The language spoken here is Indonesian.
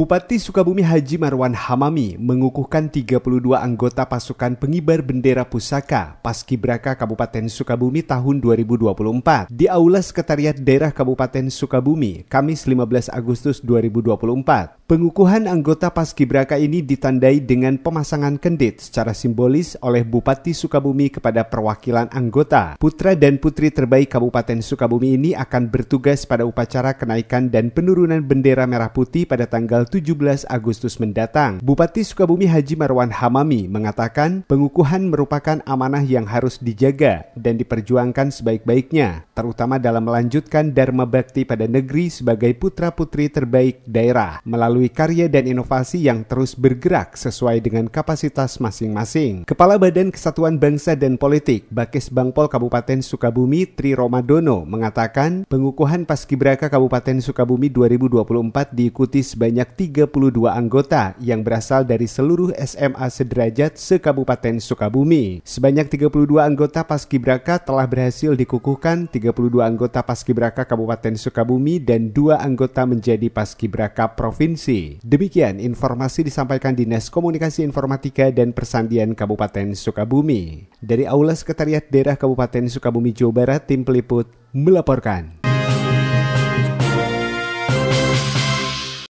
Bupati Sukabumi Haji Marwan Hamami mengukuhkan 32 anggota pasukan pengibar bendera pusaka Paskibraka Kabupaten Sukabumi tahun 2024 di Aula Sekretariat Daerah Kabupaten Sukabumi, Kamis 15 Agustus 2024. Pengukuhan anggota Paskibraka ini ditandai dengan pemasangan kendit secara simbolis oleh Bupati Sukabumi kepada perwakilan anggota. Putra dan putri terbaik Kabupaten Sukabumi ini akan bertugas pada upacara kenaikan dan penurunan bendera merah putih pada tanggal 17 Agustus mendatang. Bupati Sukabumi Haji Marwan Hamami mengatakan pengukuhan merupakan amanah yang harus dijaga dan diperjuangkan sebaik-baiknya, terutama dalam melanjutkan Dharma Bakti pada negeri sebagai putra-putri terbaik daerah melalui melalui karya dan inovasi yang terus bergerak sesuai dengan kapasitas masing-masing. Kepala Badan Kesatuan Bangsa dan Politik, Bakes Bangpol Kabupaten Sukabumi, Tri Romadono, mengatakan pengukuhan Paskibraka Kabupaten Sukabumi 2024 diikuti sebanyak 32 anggota yang berasal dari seluruh SMA sederajat se-Kabupaten Sukabumi. Sebanyak 32 anggota Paskibraka telah berhasil dikukuhkan 32 anggota Paskibraka Kabupaten Sukabumi dan dua anggota menjadi Paskibraka Provinsi Demikian informasi disampaikan Dinas Komunikasi Informatika dan Persandian Kabupaten Sukabumi. Dari Aula Sekretariat Daerah Kabupaten Sukabumi, Jawa Barat, tim peliput melaporkan.